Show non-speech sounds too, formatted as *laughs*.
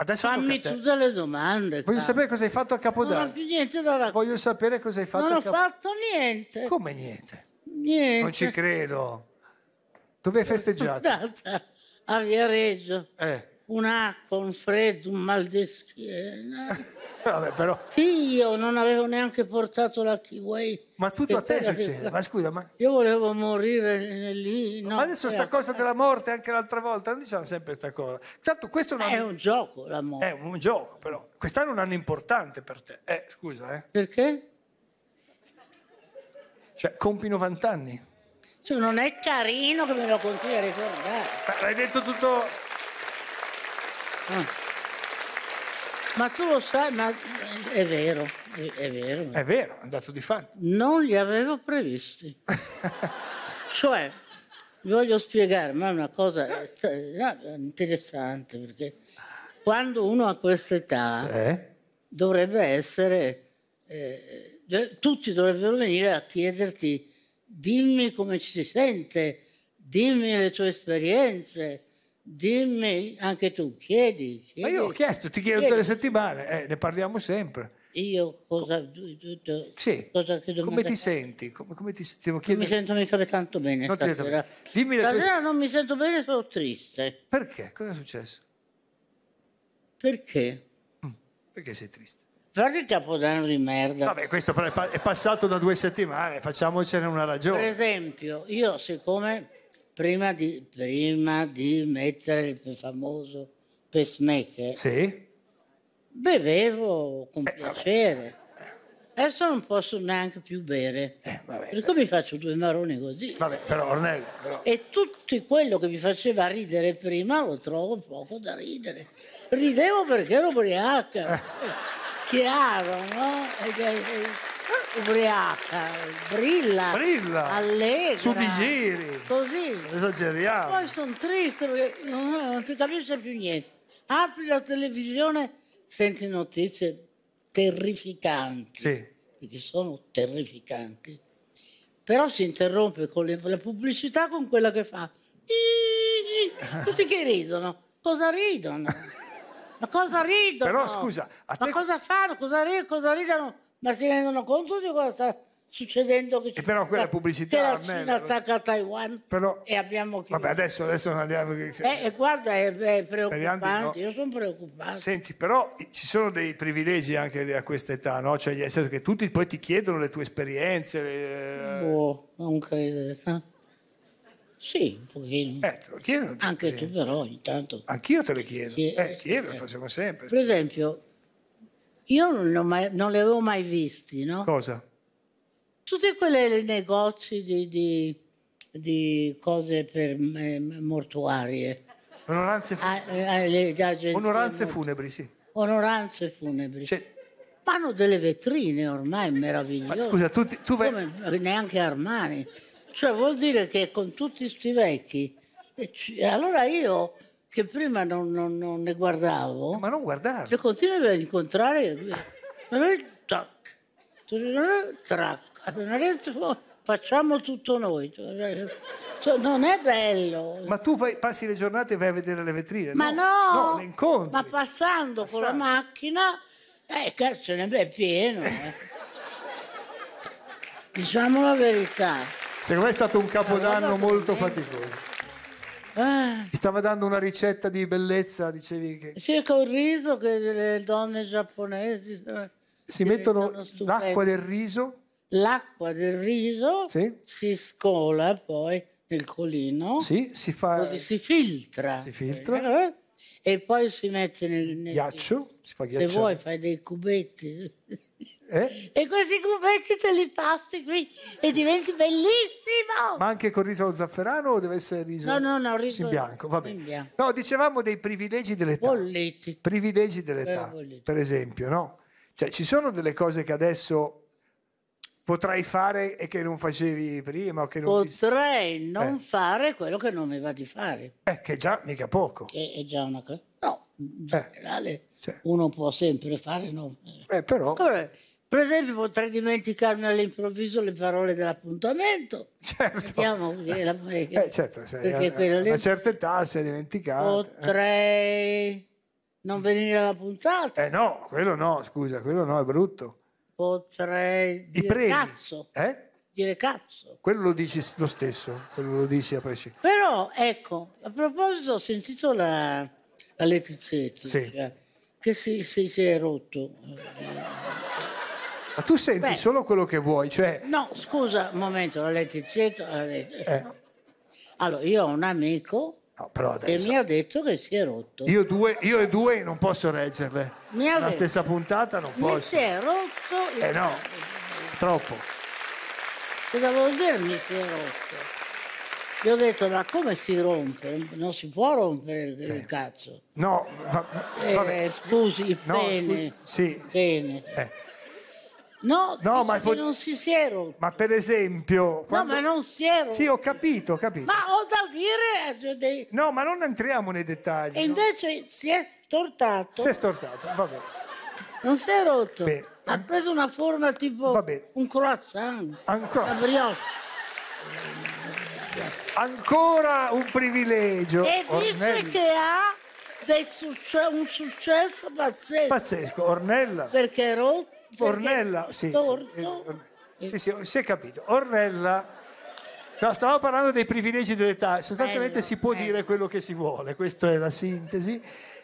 Adesso Fammi tutte le domande. Voglio cara. sapere cosa hai fatto a Capodanno. Non ho più niente da raccontare. Voglio sapere cosa hai fatto non a Capodanno. Non ho fatto niente. Come niente? Niente. Non ci credo. Dove hai festeggiato? *laughs* A Viareggio. Eh un'acqua, un freddo, un mal di schiena. *laughs* Vabbè, però... Sì, io non avevo neanche portato la kiwi. Ma tutto a te succede, ma scusa, ma... Io volevo morire lì. No, ma adesso sta eh. cosa della morte anche l'altra volta, non diciamo sempre questa cosa. Tanto questo non... È un gioco la morte. È un gioco, però. Quest'anno è un anno importante per te. Eh, scusa, eh. Perché? Cioè, compi 90 anni. Cioè, non è carino che me lo continui a ricordare. l'hai detto tutto... Ma tu lo sai, ma è vero, è vero. È vero, è andato di fatto. Non li avevo previsti. *laughs* cioè, voglio spiegare, ma è una cosa eh, interessante perché quando uno ha questa età eh? dovrebbe essere, eh, eh, tutti dovrebbero venire a chiederti dimmi come ci si sente, dimmi le tue esperienze, dimmi anche tu, chiedi. chiedi Ma io ho chiesto, ti chiedo tutte le settimane, eh, ne parliamo sempre. Io cosa, tutto, sì. cosa che come ti senti? Come, come ti sentivo? Non mi sento mica tanto bene non stasera. Dimmi stasera tue... non mi sento bene, sono triste. Perché? Cosa è successo? Perché? Mm, perché sei triste? Per il capodanno di merda. Vabbè, questo è passato da due settimane, facciamocene una ragione. Per esempio, io siccome prima di, prima di mettere il famoso pacemaker, sì. bevevo con eh, piacere. Adesso non posso neanche più bere. Eh, vabbè, perché vabbè. mi faccio due maroni così? Vabbè, però, Ornello, però... E tutto quello che mi faceva ridere prima lo trovo poco da ridere. Ridevo perché ero ubriaca. Eh. Chiaro, no? ubriaca, brilla, brilla allegra, su di ieri, così. Esageriamo. Poi sono triste perché non, non si capisce più niente. Apri la televisione, senti notizie terrificanti, sì. perché sono terrificanti. Però si interrompe con le, la pubblicità con quella che fa. *laughs* Tutti che ridono. Cosa ridono? *laughs* Ma cosa ridono? Però scusa, a te... Ma cosa fanno? Cosa, ri- cosa ridono? ma si rendono conto di cosa sta succedendo che e però quella pubblicità che la Cina attacca a Taiwan però, e abbiamo chiuso vabbè adesso, adesso non andiamo eh, eh, guarda è, è preoccupante no. io sono preoccupato senti però ci sono dei privilegi anche a questa età no? cioè nel senso che tutti poi ti chiedono le tue esperienze le... Eh, boh non credo eh? Sì, un pochino. Eh, te lo chiedo. Anche tu però intanto Anch'io te le chiedo. Chiedo, eh, eh, chiedo eh. facciamo sempre. Per esempio, io non, mai, non le avevo mai visti, no? Cosa? Tutti quei negozi di, di, di, cose per eh, mortuarie. Onoranze funebri. A, a, Onoranze funebri, sì. Onoranze funebri. C'è... Ma hanno delle vetrine ormai meravigliose. Ma scusa, tu, tu vai... Come, eh, neanche Armani. Cioè vuol dire che con tutti questi vecchi... Eh, allora io che prima non, non, non ne guardavo. Eh, ma non guardarle. Le continuo a incontrare. tac, trac, facciamo tutto noi. Cioè, non è bello. Ma tu vai, passi le giornate e vai a vedere le vetrine? Ma no, no, no le incontri. Ma passando, passando. con la macchina, eh, cazzo, ne è pieno. Eh. *laughs* diciamo la verità. Secondo me è stato un capodanno molto faticoso. Eh. stava dando una ricetta di bellezza, dicevi che... Sì, col riso che le donne giapponesi... Eh, si mettono l'acqua del riso? L'acqua del riso sì. si scola poi nel colino. Sì, si fa... Così si filtra. Si filtra. Eh? E poi si mette nel... nel... Ghiaccio, si fa ghiacciare. Se vuoi fai dei cubetti. Eh? E questi gruppetti te li passi qui e diventi bellissimo! Ma anche con riso allo zafferano o deve essere riso? No, no, no, riso in bianco. Vabbè. In bianco. No, dicevamo dei privilegi dell'età. Bolletti. Privilegi dell'età, eh, Bolliti. per esempio, no? Cioè, ci sono delle cose che adesso potrai fare e che non facevi prima. O Che non Potrei ti... non eh. fare quello che non mi va di fare. Eh, che già mica poco. Che è già una cosa. No, in eh. generale cioè. uno può sempre fare. No. Eh, però. Corre. Per esempio potrei dimenticarmi all'improvviso le parole dell'appuntamento. Certo. La... *laughs* Eh, certo perché a, a certa età si è dimenticato. Eh. Potrei non venire alla puntata. Eh no, quello no, scusa, quello no, è brutto. Potrei Di dire premi. cazzo. Eh? Dire cazzo. Quello lo dici lo stesso, quello lo dici a prescindere. Però, ecco, a proposito ho sentito la, la Letizia sì. cioè, che si, si, si è rotto. Eh, ma tu senti Beh, solo quello che vuoi, cioè... No, scusa, un momento, la Letizietta... La Letizietta. Eh. Allora, io ho un amico no, adesso... che mi ha detto che si è rotto. Io, due, io e due non posso reggerle. Mi ha la stessa puntata non posso. Mi si è rotto... Il... Eh no, troppo. Cosa vuol dire mi si è rotto? Gli ho detto, ma come si rompe? Non si può rompere il, sì. cazzo. No, va, va, eh, scusi, no, bene. Scusi, sì. Pene. Eh. No, no ma po- non si si è rotto. Ma per esempio... Quando... No, ma non si è rotto. Sì, ho capito, ho capito. Ma ho da dire... Eh, Dei... No, ma non entriamo nei dettagli. E no? invece si è stortato. Si è stortato, va bene. Non si è rotto. Beh, ha an... preso una forma tipo Vabbè. un croissant. Un croissant. Ancora un privilegio. E Ornelli. dice che ha succe- un successo pazzesco. Pazzesco, Ornella. Perché è rotto Ornella, sì, eh, torto... sì, sì, si è capito. Ornella, no, stavamo parlando dei privilegi dell'età, sostanzialmente bello, si può bello. dire quello che si vuole, questa è la sintesi.